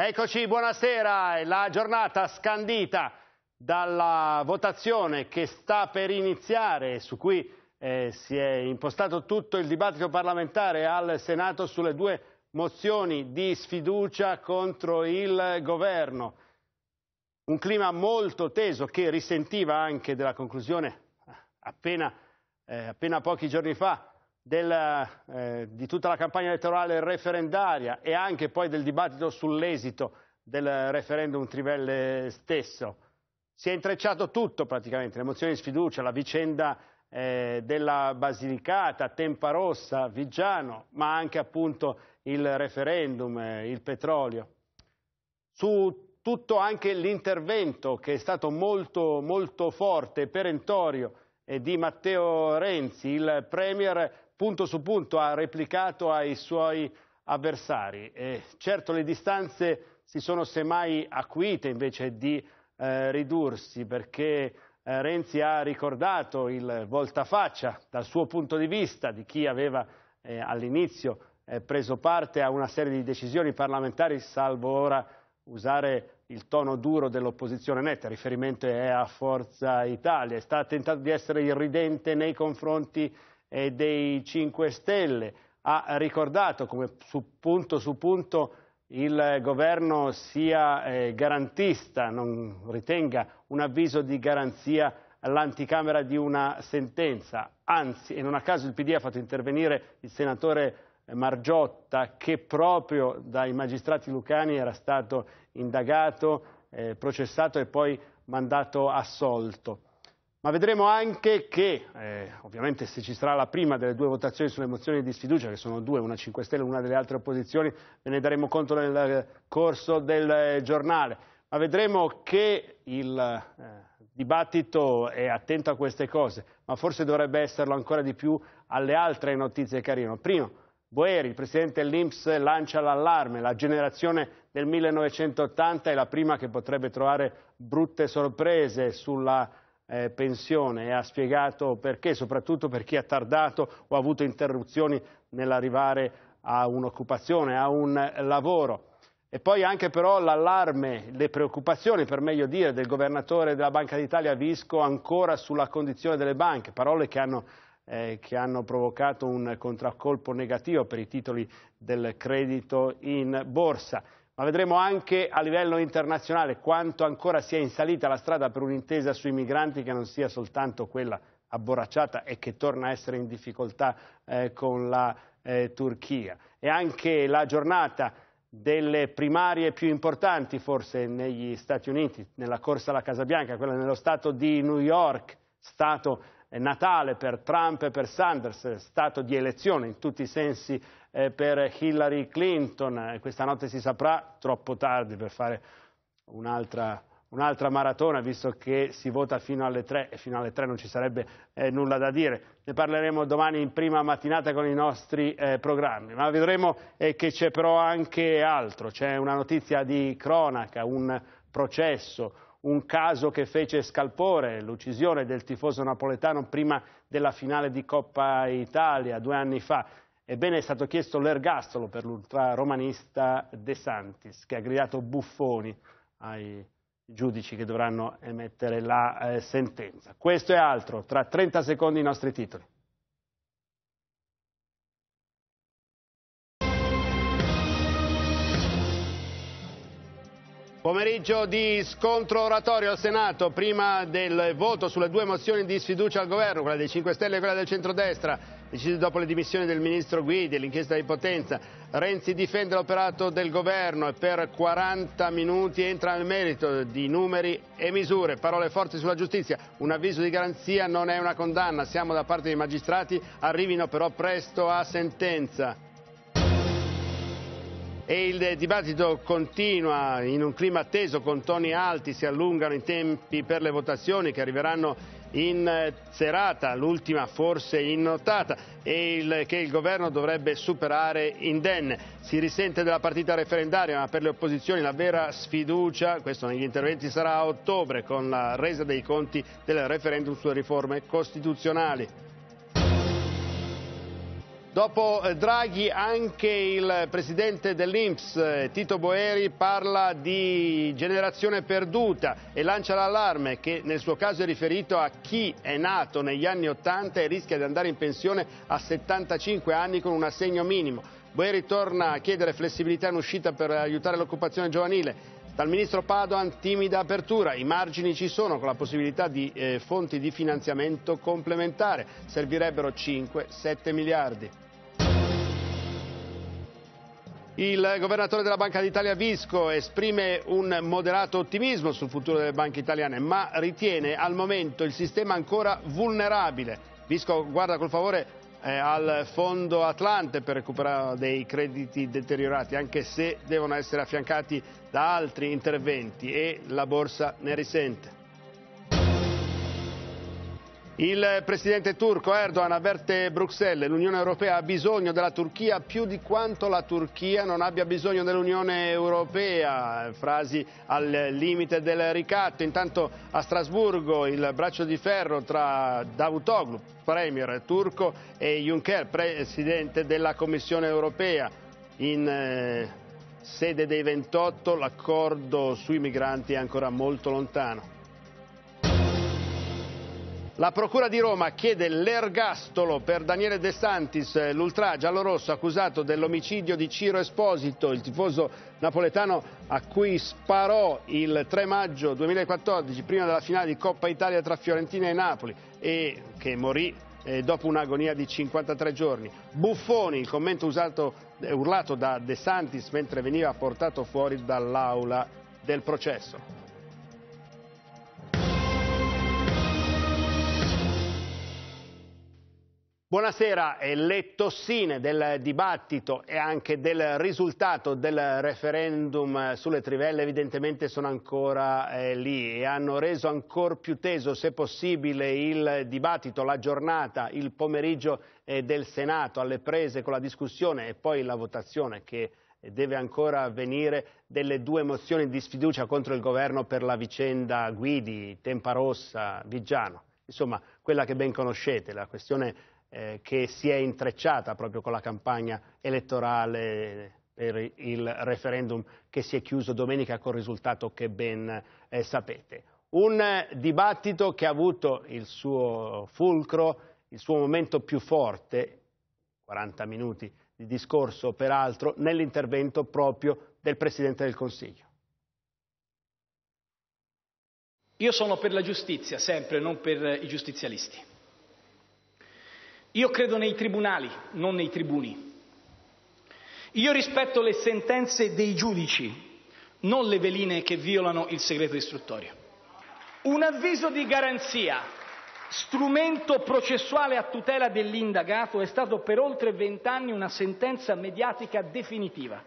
Eccoci, buonasera. La giornata scandita dalla votazione che sta per iniziare e su cui eh, si è impostato tutto il dibattito parlamentare al Senato sulle due mozioni di sfiducia contro il governo. Un clima molto teso che risentiva anche della conclusione appena, eh, appena pochi giorni fa del, eh, di tutta la campagna elettorale referendaria e anche poi del dibattito sull'esito del referendum Trivelle stesso. Si è intrecciato tutto praticamente, le mozioni di sfiducia, la vicenda eh, della Basilicata, Tempa Rossa, Viggiano, ma anche appunto il referendum, eh, il petrolio. Su tutto anche l'intervento che è stato molto, molto forte e perentorio eh, di Matteo Renzi, il premier punto su punto ha replicato ai suoi avversari. E certo le distanze si sono semmai acuite invece di eh, ridursi perché eh, Renzi ha ricordato il voltafaccia dal suo punto di vista di chi aveva eh, all'inizio eh, preso parte a una serie di decisioni parlamentari salvo ora usare il tono duro dell'opposizione netta, il riferimento è a Forza Italia, sta tentando di essere irridente nei confronti e dei 5 Stelle, ha ricordato come su punto su punto il governo sia eh, garantista, non ritenga un avviso di garanzia all'anticamera di una sentenza. Anzi, e non a caso il PD ha fatto intervenire il senatore Margiotta, che proprio dai magistrati lucani era stato indagato, eh, processato e poi mandato assolto ma vedremo anche che, eh, ovviamente se ci sarà la prima delle due votazioni sulle mozioni di sfiducia, che sono due, una 5 Stelle e una delle altre opposizioni, ve ne daremo conto nel corso del eh, giornale, ma vedremo che il eh, dibattito è attento a queste cose, ma forse dovrebbe esserlo ancora di più alle altre notizie che arrivano. Primo, Boeri, il presidente dell'Inps, lancia l'allarme, la generazione del 1980 è la prima che potrebbe trovare brutte sorprese sulla eh, pensione e ha spiegato perché, soprattutto per chi ha tardato o ha avuto interruzioni nell'arrivare a un'occupazione, a un lavoro. E poi anche però l'allarme, le preoccupazioni, per meglio dire, del governatore della Banca d'Italia Visco ancora sulla condizione delle banche, parole che hanno, eh, che hanno provocato un contraccolpo negativo per i titoli del credito in borsa ma vedremo anche a livello internazionale quanto ancora sia in salita la strada per un'intesa sui migranti che non sia soltanto quella abborracciata e che torna a essere in difficoltà eh, con la eh, Turchia. E anche la giornata delle primarie più importanti forse negli Stati Uniti, nella corsa alla Casa Bianca, quella nello Stato di New York, Stato Natale per Trump e per Sanders, stato di elezione in tutti i sensi eh, per Hillary Clinton. Questa notte si saprà, troppo tardi per fare un'altra, un'altra maratona, visto che si vota fino alle tre e fino alle tre non ci sarebbe eh, nulla da dire. Ne parleremo domani in prima mattinata con i nostri eh, programmi, ma vedremo eh, che c'è però anche altro. C'è una notizia di cronaca, un processo, un caso che fece scalpore, l'uccisione del tifoso napoletano prima della finale di Coppa Italia due anni fa. Ebbene è stato chiesto l'ergastolo per l'ultraromanista De Santis, che ha gridato buffoni ai giudici che dovranno emettere la eh, sentenza. Questo e altro, tra 30 secondi i nostri titoli. Pomeriggio di scontro oratorio al Senato, prima del voto sulle due mozioni di sfiducia al governo, quella dei 5 Stelle e quella del centrodestra, decise dopo le dimissioni del ministro Guidi e l'inchiesta di Potenza. Renzi difende l'operato del governo e per 40 minuti entra nel merito di numeri e misure, parole forti sulla giustizia. Un avviso di garanzia non è una condanna, siamo da parte dei magistrati, arrivino però presto a sentenza e il dibattito continua in un clima atteso con toni alti, si allungano i tempi per le votazioni che arriveranno in eh, serata, l'ultima forse in nottata, il, che il governo dovrebbe superare indenne. Si risente della partita referendaria, ma per le opposizioni la vera sfiducia, questo negli interventi sarà a ottobre, con la resa dei conti del referendum sulle riforme costituzionali. Dopo eh, Draghi anche il presidente dell'Inps eh, Tito Boeri parla di generazione perduta e lancia l'allarme che nel suo caso è riferito a chi è nato negli anni 80 e rischia di andare in pensione a 75 anni con un assegno minimo. Boeri torna a chiedere flessibilità in uscita per aiutare l'occupazione giovanile. Dal ministro Padoan timida apertura, i margini ci sono con la possibilità di eh, fonti di finanziamento complementare, servirebbero 5-7 miliardi. Il governatore della Banca d'Italia Visco esprime un moderato ottimismo sul futuro delle banche italiane, ma ritiene al momento il sistema ancora vulnerabile. Visco guarda col favore eh, al fondo Atlante per recuperare dei crediti deteriorati, anche se devono essere affiancati da altri interventi e la borsa ne risente. Il presidente turco Erdogan avverte Bruxelles, l'Unione Europea ha bisogno della Turchia più di quanto la Turchia non abbia bisogno dell'Unione Europea, frasi al limite del ricatto. Intanto a Strasburgo il braccio di ferro tra Davutoglu, premier turco, e Juncker, presidente della Commissione Europea. In, eh, sede dei 28 l'accordo sui migranti è ancora molto lontano. La Procura di Roma chiede l'ergastolo per Daniele De Santis, eh, l'ultra giallorosso accusato dell'omicidio di Ciro Esposito, il tifoso napoletano a cui sparò il 3 maggio 2014 prima della finale di Coppa Italia tra Fiorentina e Napoli e che morì eh, dopo un'agonia di 53 giorni. Buffoni, il commento usato, eh, urlato da De Santis mentre veniva portato fuori dall'aula del processo. Buonasera, le tossine del dibattito e anche del risultato del referendum sulle trivelle evidentemente sono ancora eh, lì e hanno reso ancora più teso, se possibile, il dibattito, la giornata, il pomeriggio eh, del Senato alle prese con la discussione e poi la votazione che deve ancora avvenire delle due mozioni di sfiducia contro il governo per la vicenda Guidi, Tempa Rossa, Viggiano. Insomma, quella che ben conoscete, la questione eh, che si è intrecciata proprio con la campagna elettorale per il referendum che si è chiuso domenica col risultato che ben eh, sapete. Un dibattito che ha avuto il suo fulcro, il suo momento più forte, 40 minuti di discorso peraltro, nell'intervento proprio del Presidente del Consiglio. Io sono per la giustizia sempre, non per i giustizialisti. Io credo nei tribunali, non nei tribuni. Io rispetto le sentenze dei giudici, non le veline che violano il segreto istruttorio. Un avviso di garanzia, strumento processuale a tutela dell'indagato, è stato per oltre vent'anni una sentenza mediatica definitiva.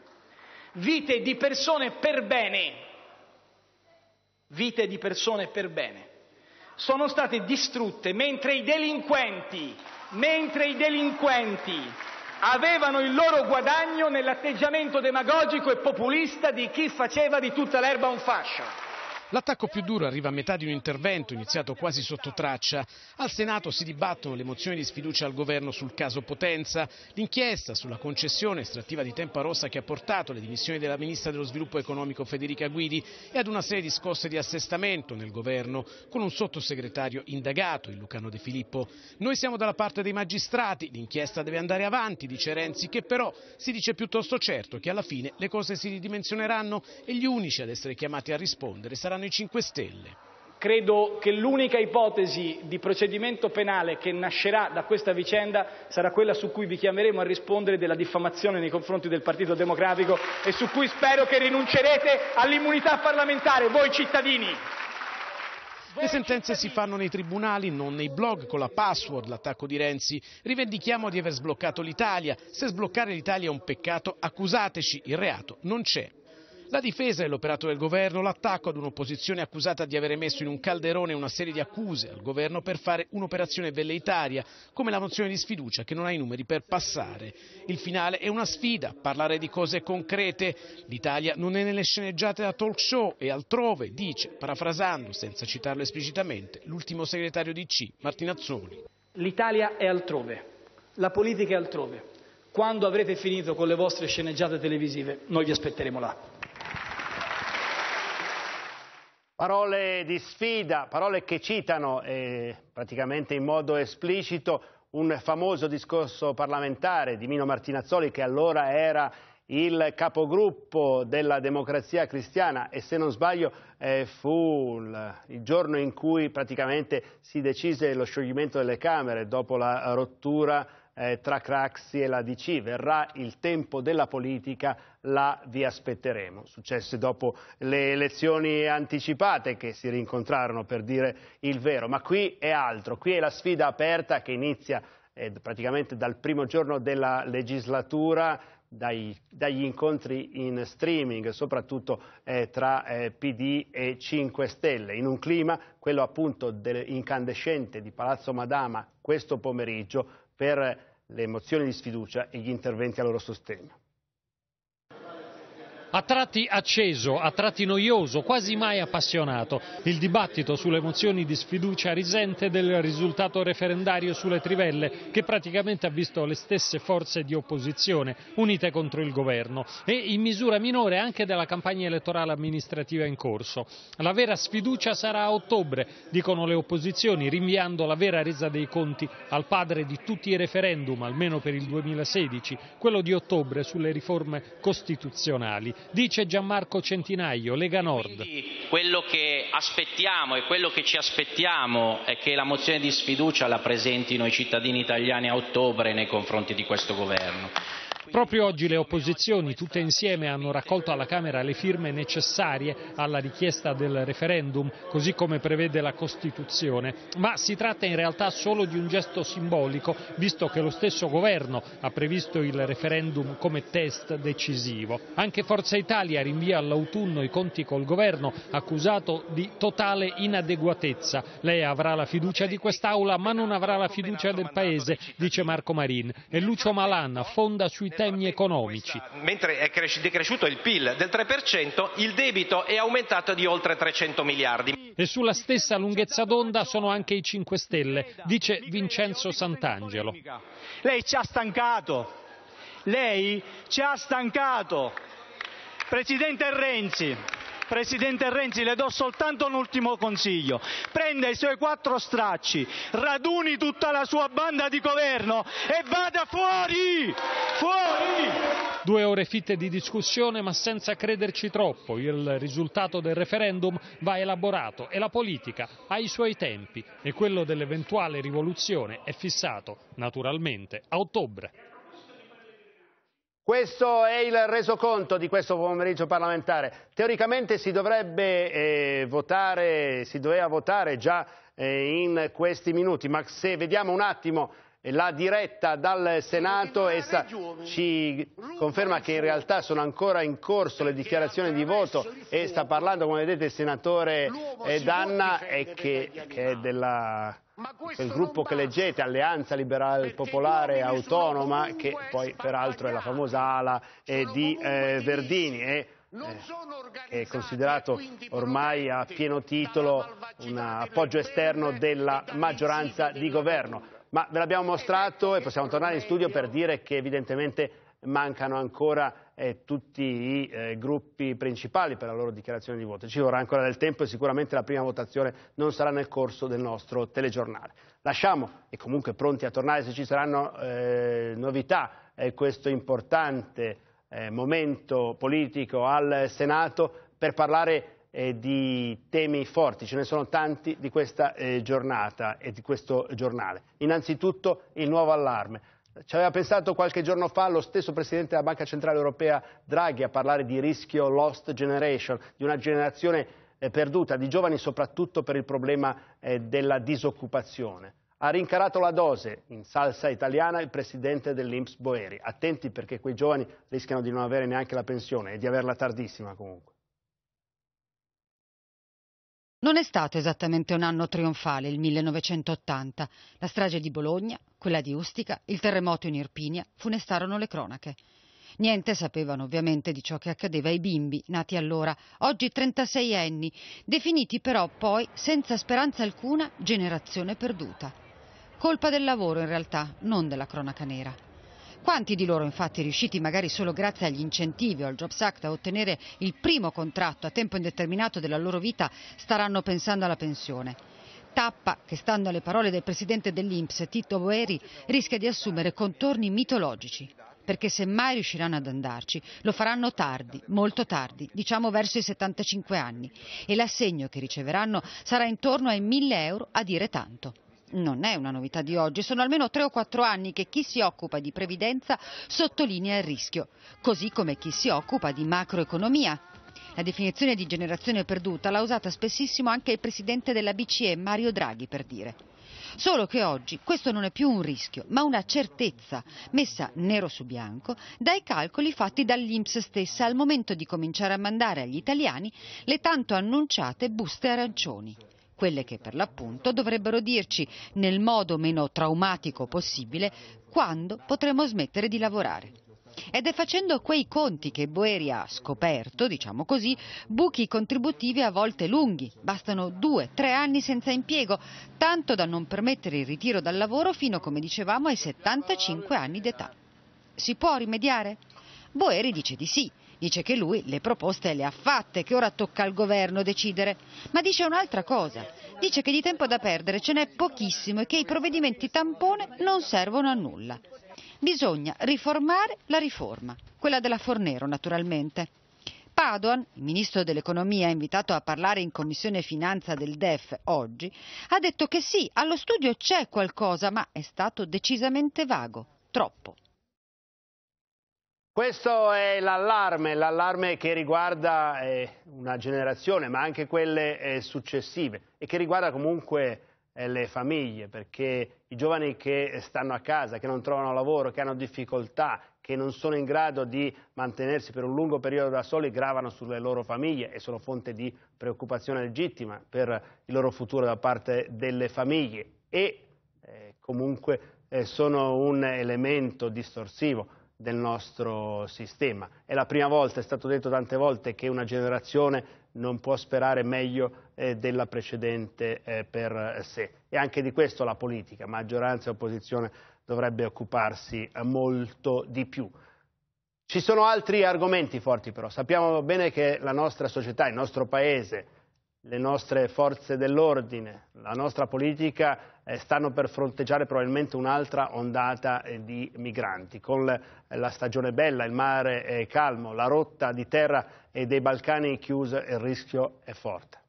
Vite di persone per bene, vite di persone per bene, sono state distrutte mentre i delinquenti mentre i delinquenti avevano il loro guadagno nell'atteggiamento demagogico e populista di chi faceva di tutta l'erba un fascio. L'attacco più duro arriva a metà di un intervento iniziato quasi sotto traccia. Al Senato si dibattono le mozioni di sfiducia al governo sul caso Potenza, l'inchiesta sulla concessione estrattiva di Tempa Rossa che ha portato alle dimissioni della Ministra dello Sviluppo Economico Federica Guidi e ad una serie di scosse di assestamento nel governo con un sottosegretario indagato, il Lucano De Filippo. Noi siamo dalla parte dei magistrati, l'inchiesta deve andare avanti, dice Renzi, che però si dice piuttosto certo che alla fine le cose si ridimensioneranno e gli unici ad essere chiamati a rispondere saranno saranno i 5 Stelle. Credo che l'unica ipotesi di procedimento penale che nascerà da questa vicenda sarà quella su cui vi chiameremo a rispondere della diffamazione nei confronti del Partito Democratico e su cui spero che rinuncerete all'immunità parlamentare, voi cittadini! Le sentenze si fanno nei tribunali, non nei blog, con la password, l'attacco di Renzi. Rivendichiamo di aver sbloccato l'Italia. Se sbloccare l'Italia è un peccato, accusateci, il reato non c'è. La difesa e l'operato del governo, l'attacco ad un'opposizione accusata di avere messo in un calderone una serie di accuse al governo per fare un'operazione velleitaria, come la mozione di sfiducia che non ha i numeri per passare. Il finale è una sfida, parlare di cose concrete. L'Italia non è nelle sceneggiate da talk show e altrove, dice, parafrasando, senza citarlo esplicitamente, l'ultimo segretario di C, Martinazzoli. L'Italia è altrove, la politica è altrove. Quando avrete finito con le vostre sceneggiate televisive, noi vi aspetteremo là. parole di sfida, parole che citano eh, praticamente in modo esplicito un famoso discorso parlamentare di Mino Martinazzoli che allora era il capogruppo della democrazia cristiana e se non sbaglio eh, fu il giorno in cui praticamente si decise lo scioglimento delle Camere dopo la rottura eh, tra Craxi e la DC. Verrà il tempo della politica, la vi aspetteremo. Successe dopo le elezioni anticipate che si rincontrarono per dire il vero, ma qui è altro, qui è la sfida aperta che inizia eh, praticamente dal primo giorno della legislatura dai, dagli incontri in streaming, soprattutto eh, tra eh, PD e 5 Stelle, in un clima, quello appunto incandescente di Palazzo Madama questo pomeriggio, per le mozioni di sfiducia e gli interventi a loro sostegno a tratti acceso, a tratti noioso, quasi mai appassionato. Il dibattito sulle mozioni di sfiducia risente del risultato referendario sulle trivelle che praticamente ha visto le stesse forze di opposizione unite contro il governo e in misura minore anche della campagna elettorale amministrativa in corso. La vera sfiducia sarà a ottobre, dicono le opposizioni, rinviando la vera resa dei conti al padre di tutti i referendum, almeno per il 2016, quello di ottobre sulle riforme costituzionali. Dice Gianmarco Centinaio, Lega Nord. Quindi quello che aspettiamo e quello che ci aspettiamo è che la mozione di sfiducia la presentino i cittadini italiani a ottobre nei confronti di questo governo. Proprio oggi le opposizioni tutte insieme hanno raccolto alla Camera le firme necessarie alla richiesta del referendum, così come prevede la Costituzione, ma si tratta in realtà solo di un gesto simbolico, visto che lo stesso governo ha previsto il referendum come test decisivo. Anche Forza Italia rinvia all'autunno i conti col governo, accusato di totale inadeguatezza. Lei avrà la fiducia di quest'Aula, ma non avrà la fiducia del Paese, dice Marco Marin. E Lucio Malan fonda sui termini economici. Mentre è decresciuto il PIL del 3%, il debito è aumentato di oltre 300 miliardi. E sulla stessa lunghezza d'onda sono anche i 5 Stelle, dice Vincenzo Sant'Angelo. Lei ci ha stancato. Lei ci ha stancato. Presidente Renzi. Presidente Renzi, le do soltanto un ultimo consiglio: prenda i suoi quattro stracci, raduni tutta la sua banda di Governo e vada fuori! Fuori! Due ore fitte di discussione, ma senza crederci troppo. Il risultato del referendum va elaborato e la politica ha i suoi tempi e quello dell'eventuale rivoluzione è fissato, naturalmente, a ottobre. Questo è il resoconto di questo pomeriggio parlamentare. Teoricamente si dovrebbe eh, votare, si doveva votare già eh, in questi minuti, ma se vediamo un attimo eh, la diretta dal Senato essa ci conferma che in realtà sono ancora in corso le dichiarazioni di voto e sta parlando, come vedete, il senatore eh, Danna e che, che è della quel gruppo che leggete, Alleanza Liberale Popolare Autonoma, che poi peraltro è la famosa ala di eh, Verdini. E, eh, è considerato ormai a pieno titolo un appoggio esterno della maggioranza di governo. Ma ve l'abbiamo ecco mostrato e possiamo tornare in studio per dire che evidentemente mancano ancora e tutti i eh, gruppi principali per la loro dichiarazione di voto. Ci vorrà ancora del tempo e sicuramente la prima votazione non sarà nel corso del nostro telegiornale. Lasciamo, e comunque pronti a tornare se ci saranno eh, novità, eh, questo importante eh, momento politico al Senato per parlare eh, di temi forti, ce ne sono tanti di questa eh, giornata e di questo giornale. Innanzitutto il nuovo allarme ci aveva pensato qualche giorno fa lo stesso Presidente della Banca Centrale Europea Draghi a parlare di rischio lost generation, di una generazione eh, perduta, di giovani soprattutto per il problema eh, della disoccupazione. Ha rincarato la dose in salsa italiana il Presidente dell'Inps Boeri. Attenti perché quei giovani rischiano di non avere neanche la pensione e di averla tardissima comunque. Non è stato esattamente un anno trionfale il 1980. La strage di Bologna, quella di Ustica, il terremoto in Irpinia funestarono le cronache. Niente sapevano ovviamente di ciò che accadeva ai bimbi, nati allora, oggi 36 anni, definiti però poi, senza speranza alcuna, generazione perduta. Colpa del lavoro in realtà, non della cronaca nera. Quanti di loro infatti riusciti magari solo grazie agli incentivi o al Jobs Act a ottenere il primo contratto a tempo indeterminato della loro vita staranno pensando alla pensione? Tappa, che stando alle parole del presidente dell'Inps Tito Boeri, rischia di assumere contorni mitologici perché se mai riusciranno ad andarci lo faranno tardi, molto tardi, diciamo verso i 75 anni e l'assegno che riceveranno sarà intorno ai 1000 euro a dire tanto non è una novità di oggi, sono almeno 3 o 4 anni che chi si occupa di previdenza sottolinea il rischio, così come chi si occupa di macroeconomia. La definizione di generazione perduta l'ha usata spessissimo anche il presidente della BCE Mario Draghi per dire. Solo che oggi questo non è più un rischio, ma una certezza, messa nero su bianco dai calcoli fatti dall'Inps stessa al momento di cominciare a mandare agli italiani le tanto annunciate buste arancioni quelle che per l'appunto dovrebbero dirci nel modo meno traumatico possibile quando potremo smettere di lavorare. Ed è facendo quei conti che Boeri ha scoperto, diciamo così, buchi contributivi a volte lunghi, bastano due, tre anni senza impiego, tanto da non permettere il ritiro dal lavoro fino, come dicevamo, ai 75 anni d'età. Si può rimediare? Boeri dice di sì, Dice che lui le proposte le ha fatte, che ora tocca al governo decidere. Ma dice un'altra cosa. Dice che di tempo da perdere ce n'è pochissimo e che i provvedimenti tampone non servono a nulla. Bisogna riformare la riforma, quella della Fornero naturalmente. Padoan, il ministro dell'economia invitato a parlare in commissione finanza del DEF oggi, ha detto che sì, allo studio c'è qualcosa, ma è stato decisamente vago, troppo. Questo è l'allarme, l'allarme che riguarda eh, una generazione, ma anche quelle eh, successive e che riguarda comunque eh, le famiglie, perché i giovani che stanno a casa, che non trovano lavoro, che hanno difficoltà, che non sono in grado di mantenersi per un lungo periodo da soli, gravano sulle loro famiglie e sono fonte di preoccupazione legittima per il loro futuro da parte delle famiglie e comunque sono un elemento distorsivo del nostro sistema. È la prima volta, è stato detto tante volte, che una generazione non può sperare meglio eh, della precedente eh, per eh, sé. E anche di questo la politica, maggioranza e opposizione, dovrebbe occuparsi eh, molto di più. Ci sono altri argomenti forti però, sappiamo bene che la nostra società, il nostro paese, le nostre forze dell'ordine, la nostra politica eh, stanno per fronteggiare probabilmente un'altra ondata eh, di migranti. Con la stagione bella, il mare è calmo, la rotta di terra e dei Balcani chiusa, il rischio è forte.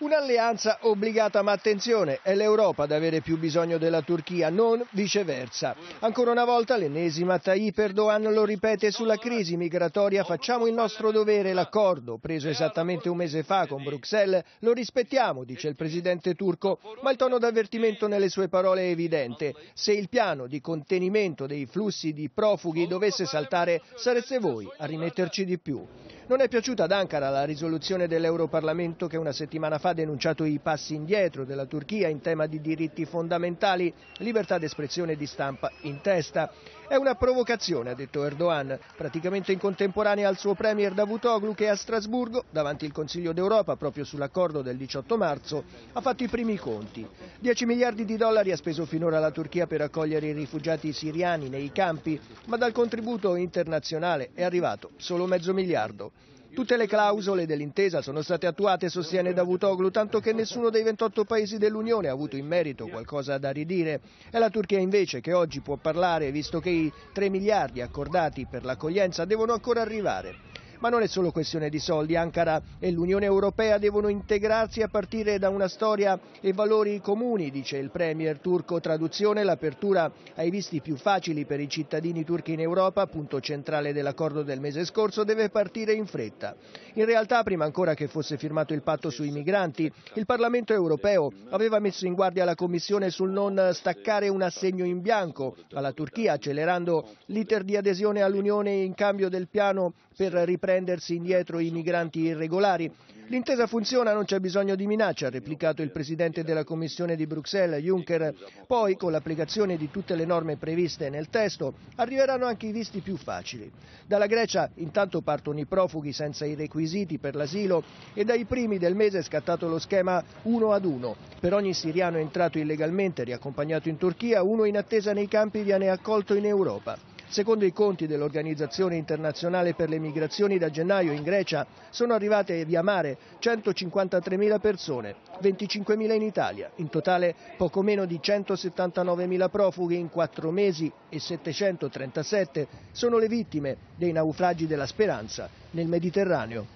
Un'alleanza obbligata, ma attenzione, è l'Europa ad avere più bisogno della Turchia, non viceversa. Ancora una volta l'ennesima Tayyip Erdogan lo ripete sulla crisi migratoria, facciamo il nostro dovere, l'accordo preso esattamente un mese fa con Bruxelles lo rispettiamo, dice il presidente turco, ma il tono d'avvertimento nelle sue parole è evidente. Se il piano di contenimento dei flussi di profughi dovesse saltare, sareste voi a rimetterci di più. Non è piaciuta ad Ankara la risoluzione dell'Europarlamento che una settimana fa ha denunciato i passi indietro della Turchia in tema di diritti fondamentali, libertà d'espressione e di stampa in testa. È una provocazione, ha detto Erdogan, praticamente in contemporanea al suo premier Davutoglu che a Strasburgo, davanti al Consiglio d'Europa, proprio sull'accordo del 18 marzo, ha fatto i primi conti. 10 miliardi di dollari ha speso finora la Turchia per accogliere i rifugiati siriani nei campi, ma dal contributo internazionale è arrivato solo mezzo miliardo. Tutte le clausole dell'intesa sono state attuate, sostiene Davutoglu, tanto che nessuno dei 28 paesi dell'Unione ha avuto in merito qualcosa da ridire. È la Turchia invece che oggi può parlare, visto che i 3 miliardi accordati per l'accoglienza devono ancora arrivare. Ma non è solo questione di soldi, Ankara e l'Unione Europea devono integrarsi a partire da una storia e valori comuni, dice il premier turco. Traduzione, l'apertura ai visti più facili per i cittadini turchi in Europa, punto centrale dell'accordo del mese scorso, deve partire in fretta. In realtà, prima ancora che fosse firmato il patto sui migranti, il Parlamento europeo aveva messo in guardia la Commissione sul non staccare un assegno in bianco alla Turchia, accelerando l'iter di adesione all'Unione in cambio del piano per riprendersi indietro i migranti irregolari. L'intesa funziona, non c'è bisogno di minacce, ha replicato il presidente della Commissione di Bruxelles, Juncker. Poi, con l'applicazione di tutte le norme previste nel testo, arriveranno anche i visti più facili. Dalla Grecia intanto partono i profughi senza i requisiti per l'asilo e dai primi del mese è scattato lo schema uno ad uno. Per ogni siriano entrato illegalmente, e riaccompagnato in Turchia, uno in attesa nei campi viene accolto in Europa. Secondo i conti dell'Organizzazione internazionale per le migrazioni da gennaio in Grecia sono arrivate via mare 153.000 persone, 25.000 in Italia, in totale poco meno di 179.000 profughi in quattro mesi e 737 sono le vittime dei naufragi della speranza nel Mediterraneo.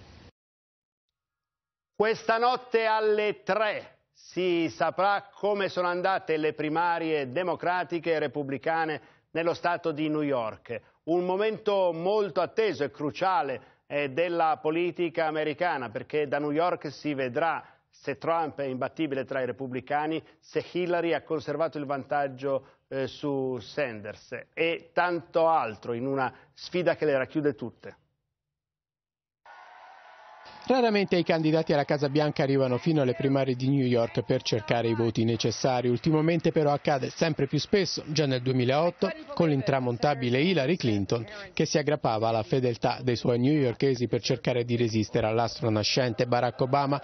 Questa notte alle 3 si saprà come sono andate le primarie democratiche e repubblicane nello Stato di New York. Un momento molto atteso e cruciale eh, della politica americana perché da New York si vedrà se Trump è imbattibile tra i repubblicani, se Hillary ha conservato il vantaggio eh, su Sanders e tanto altro in una sfida che le racchiude tutte. Raramente i candidati alla Casa Bianca arrivano fino alle primarie di New York per cercare i voti necessari. Ultimamente però accade sempre più spesso, già nel 2008, con l'intramontabile Hillary Clinton che si aggrappava alla fedeltà dei suoi newyorkesi per cercare di resistere all'astro nascente Barack Obama.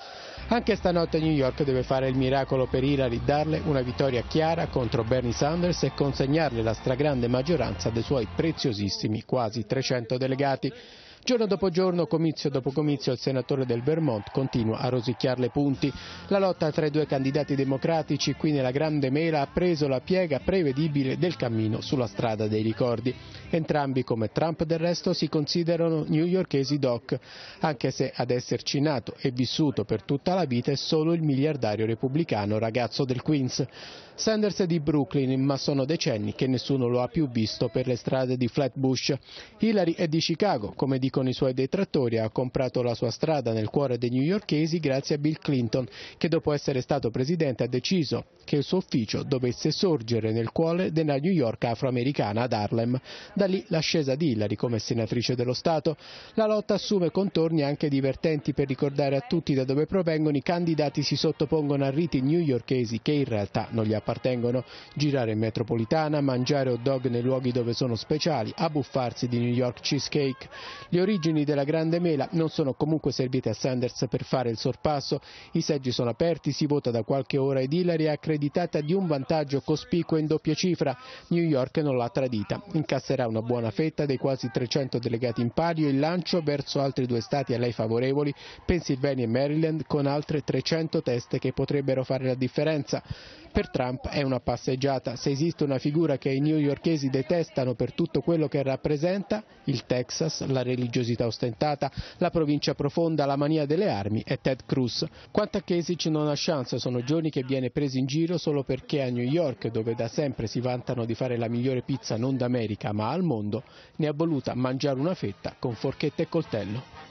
Anche stanotte New York deve fare il miracolo per Hillary, darle una vittoria chiara contro Bernie Sanders e consegnarle la stragrande maggioranza dei suoi preziosissimi quasi 300 delegati. Giorno dopo giorno, comizio dopo comizio, il senatore del Vermont continua a rosicchiarle punti. La lotta tra i due candidati democratici qui nella Grande Mela ha preso la piega prevedibile del cammino sulla strada dei ricordi. Entrambi, come Trump del resto, si considerano newyorkesi doc, anche se ad esserci nato e vissuto per tutta la vita è solo il miliardario repubblicano ragazzo del Queens. Sanders è di Brooklyn, ma sono decenni che nessuno lo ha più visto per le strade di Flatbush. Hillary è di Chicago, come di dicono i suoi detrattori, ha comprato la sua strada nel cuore dei newyorkesi grazie a Bill Clinton, che dopo essere stato presidente ha deciso che il suo ufficio dovesse sorgere nel cuore della New York afroamericana ad Harlem. Da lì l'ascesa di Hillary come senatrice dello Stato. La lotta assume contorni anche divertenti per ricordare a tutti da dove provengono i candidati si sottopongono a riti newyorkesi che in realtà non gli appartengono. Girare in metropolitana, mangiare hot dog nei luoghi dove sono speciali, abbuffarsi di New York cheesecake. Gli le origini della Grande Mela non sono comunque servite a Sanders per fare il sorpasso, i seggi sono aperti, si vota da qualche ora ed Hillary è accreditata di un vantaggio cospicuo in doppia cifra, New York non l'ha tradita, incasserà una buona fetta dei quasi 300 delegati in palio e il lancio verso altri due stati a lei favorevoli, Pennsylvania e Maryland, con altre 300 teste che potrebbero fare la differenza. Per Trump è una passeggiata, se esiste una figura che i newyorkesi detestano per tutto quello che rappresenta, il Texas, la religione, religiosità ostentata, la provincia profonda, la mania delle armi e Ted Cruz. Quanto a Kesic non ha chance, sono giorni che viene preso in giro solo perché a New York, dove da sempre si vantano di fare la migliore pizza non d'America ma al mondo, ne ha voluta mangiare una fetta con forchetta e coltello.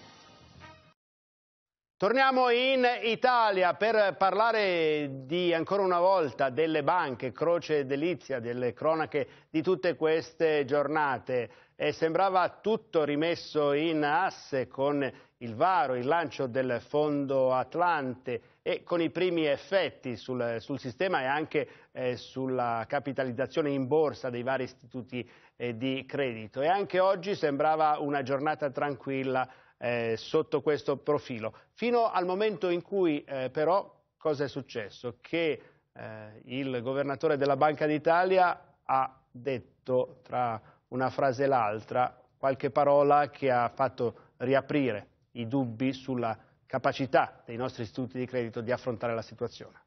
Torniamo in Italia per parlare di, ancora una volta delle banche, croce delizia, delle cronache di tutte queste giornate. E sembrava tutto rimesso in asse con il varo, il lancio del fondo Atlante e con i primi effetti sul, sul sistema e anche eh, sulla capitalizzazione in borsa dei vari istituti eh, di credito. E anche oggi sembrava una giornata tranquilla eh, sotto questo profilo. Fino al momento in cui eh, però cosa è successo? Che eh, il governatore della Banca d'Italia ha detto tra una frase e l'altra qualche parola che ha fatto riaprire i dubbi sulla capacità dei nostri istituti di credito di affrontare la situazione.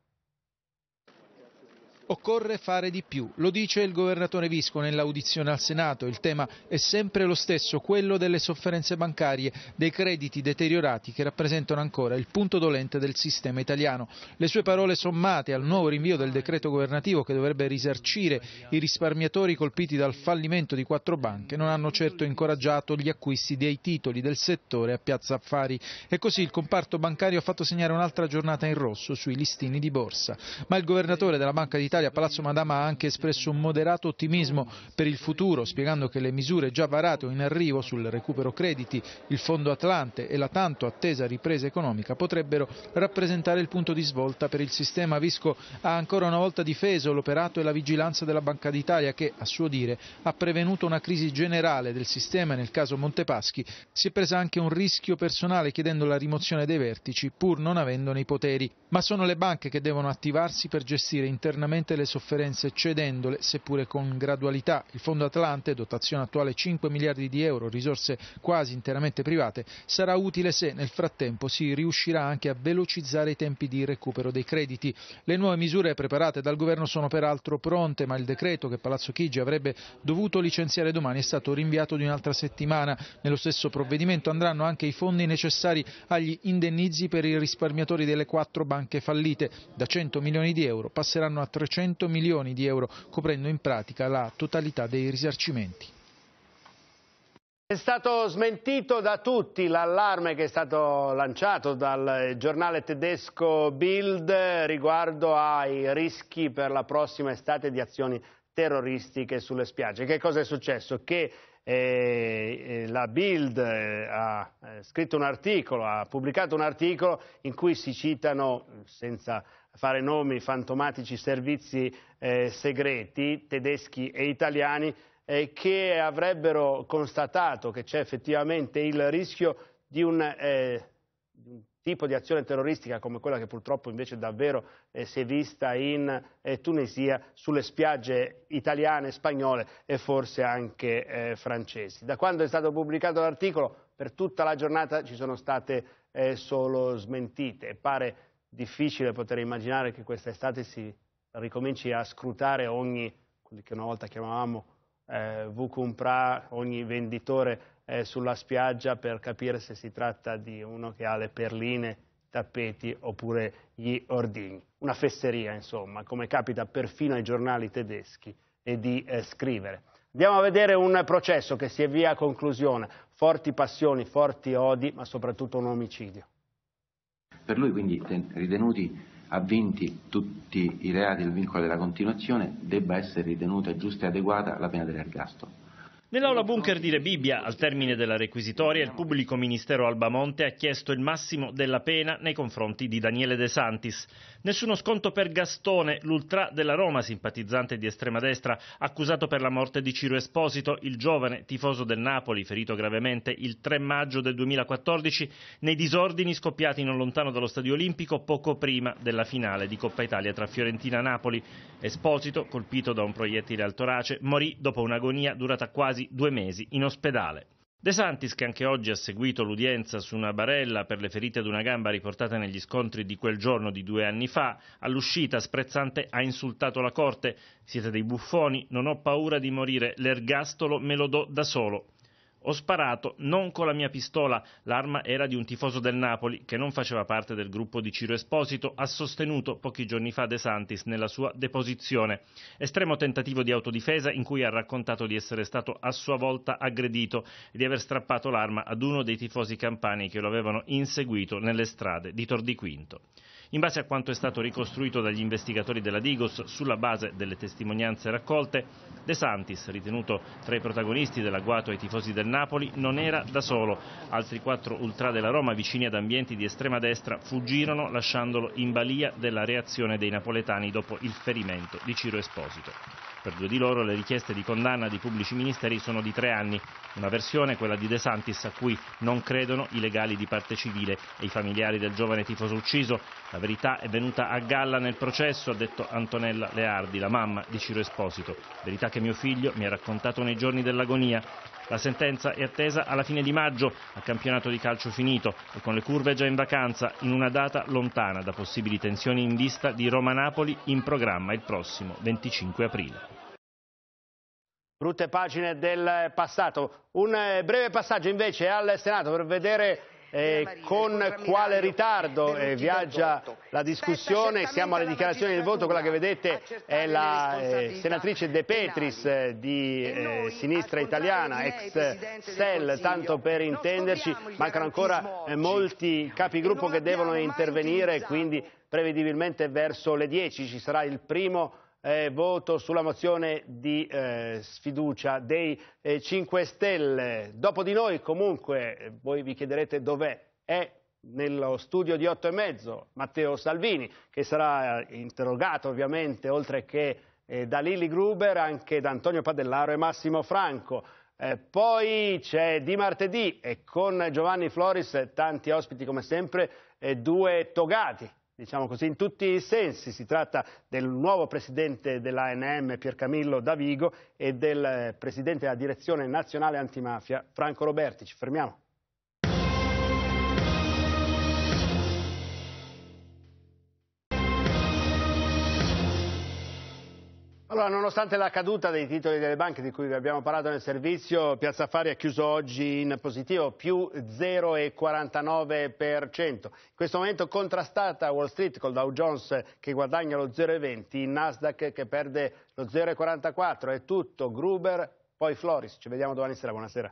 Occorre fare di più, lo dice il governatore Visco nell'audizione al Senato. Il tema è sempre lo stesso, quello delle sofferenze bancarie, dei crediti deteriorati che rappresentano ancora il punto dolente del sistema italiano. Le sue parole sommate al nuovo rinvio del decreto governativo che dovrebbe risarcire i risparmiatori colpiti dal fallimento di quattro banche non hanno certo incoraggiato gli acquisti dei titoli del settore a Piazza Affari e così il comparto bancario ha fatto segnare un'altra giornata in rosso sui listini di borsa. Ma il governatore della Banca d'Italia Italia, Palazzo Madama ha anche espresso un moderato ottimismo per il futuro, spiegando che le misure già varate o in arrivo sul recupero crediti, il Fondo Atlante e la tanto attesa ripresa economica potrebbero rappresentare il punto di svolta per il sistema. Visco ha ancora una volta difeso l'operato e la vigilanza della Banca d'Italia che, a suo dire, ha prevenuto una crisi generale del sistema e nel caso Montepaschi si è presa anche un rischio personale chiedendo la rimozione dei vertici pur non avendone i poteri. Ma sono le banche che devono attivarsi per gestire internamente gradualmente le sofferenze cedendole, seppure con gradualità. Il Fondo Atlante, dotazione attuale 5 miliardi di euro, risorse quasi interamente private, sarà utile se nel frattempo si riuscirà anche a velocizzare i tempi di recupero dei crediti. Le nuove misure preparate dal governo sono peraltro pronte, ma il decreto che Palazzo Chigi avrebbe dovuto licenziare domani è stato rinviato di un'altra settimana. Nello stesso provvedimento andranno anche i fondi necessari agli indennizi per i risparmiatori delle quattro banche fallite. Da 100 milioni di euro passeranno a 300 400 milioni di euro, coprendo in pratica la totalità dei risarcimenti. È stato smentito da tutti l'allarme che è stato lanciato dal giornale tedesco Bild riguardo ai rischi per la prossima estate di azioni terroristiche sulle spiagge. Che cosa è successo? Che eh, eh la Bild eh, ha eh, scritto un articolo, ha pubblicato un articolo in cui si citano senza fare nomi fantomatici servizi eh, segreti tedeschi e italiani eh, che avrebbero constatato che c'è effettivamente il rischio di un, eh, un tipo di azione terroristica come quella che purtroppo invece davvero eh, si è vista in eh, Tunisia sulle spiagge italiane, spagnole e forse anche eh, francesi. Da quando è stato pubblicato l'articolo per tutta la giornata ci sono state eh, solo smentite. Pare difficile poter immaginare che questa estate si ricominci a scrutare ogni, quelli che una volta chiamavamo eh, Vucumpra, ogni venditore eh, sulla spiaggia per capire se si tratta di uno che ha le perline, i tappeti oppure gli ordini. Una fesseria, insomma, come capita perfino ai giornali tedeschi e di eh, scrivere. Andiamo a vedere un processo che si avvia a conclusione, forti passioni, forti odi, ma soprattutto un omicidio. Per lui quindi ritenuti avvinti tutti i reati del vincolo della continuazione debba essere ritenuta giusta e adeguata la pena dell'ergastolo. Nell'aula bunker di Rebibbia, al termine della requisitoria, il pubblico ministero Albamonte ha chiesto il massimo della pena nei confronti di Daniele De Santis. Nessuno sconto per Gastone, l'ultra della Roma, simpatizzante di estrema destra, accusato per la morte di Ciro Esposito, il giovane tifoso del Napoli, ferito gravemente il 3 maggio del 2014 nei disordini scoppiati non lontano dallo Stadio Olimpico poco prima della finale di Coppa Italia tra Fiorentina e Napoli. Esposito, colpito da un proiettile al torace, morì dopo un'agonia durata quasi quasi due mesi in ospedale. De Santis, che anche oggi ha seguito l'udienza su una barella per le ferite ad una gamba riportate negli scontri di quel giorno di due anni fa, all'uscita sprezzante ha insultato la corte. Siete dei buffoni, non ho paura di morire, l'ergastolo me lo do da solo. Ho sparato non con la mia pistola, l'arma era di un tifoso del Napoli che non faceva parte del gruppo di Ciro Esposito, ha sostenuto pochi giorni fa De Santis nella sua deposizione. Estremo tentativo di autodifesa in cui ha raccontato di essere stato a sua volta aggredito e di aver strappato l'arma ad uno dei tifosi campani che lo avevano inseguito nelle strade di Tordi Quinto. In base a quanto è stato ricostruito dagli investigatori della Digos sulla base delle testimonianze raccolte, De Santis, ritenuto tra i protagonisti dell'agguato ai tifosi del Napoli, non era da solo. Altri quattro ultra della Roma vicini ad ambienti di estrema destra fuggirono lasciandolo in balia della reazione dei napoletani dopo il ferimento di Ciro Esposito. Per due di loro le richieste di condanna di pubblici ministeri sono di tre anni, una versione, quella di De Santis, a cui non credono i legali di parte civile e i familiari del giovane tifoso ucciso, la verità è venuta a galla nel processo, ha detto Antonella Leardi, la mamma di Ciro Esposito. Verità che mio figlio mi ha raccontato nei giorni dell'agonia. La sentenza è attesa alla fine di maggio, a campionato di calcio finito e con le curve già in vacanza, in una data lontana da possibili tensioni in vista di Roma-Napoli in programma il prossimo 25 aprile brutte pagine del passato. Un eh, breve passaggio invece al Senato per vedere eh, con quale ritardo eh, viaggia la discussione. Siamo alle dichiarazioni del voto, quella che vedete è la eh, senatrice De Petris eh, di eh, Sinistra Italiana, ex SEL, tanto per intenderci. Mancano ancora eh, molti capigruppo che devono intervenire, quindi prevedibilmente verso le 10 ci sarà il primo eh, voto sulla mozione di eh, sfiducia dei eh, 5 Stelle. Dopo di noi comunque, eh, voi vi chiederete dov'è, è nello studio di 8 e mezzo Matteo Salvini, che sarà eh, interrogato ovviamente, oltre che eh, da Lilli Gruber, anche da Antonio Padellaro e Massimo Franco. Eh, poi c'è di martedì e con Giovanni Floris tanti ospiti come sempre e due togati diciamo così, in tutti i sensi. Si tratta del nuovo presidente dell'ANM Piercamillo Davigo e del eh, presidente della direzione nazionale antimafia Franco Roberti. Ci fermiamo. Allora, nonostante la caduta dei titoli delle banche di cui vi abbiamo parlato nel servizio, Piazza Affari ha chiuso oggi in positivo, più 0,49%. In questo momento contrastata Wall Street col Dow Jones che guadagna lo 0,20, Nasdaq che perde lo 0,44. È tutto, Gruber, poi Floris. Ci vediamo domani sera, buonasera.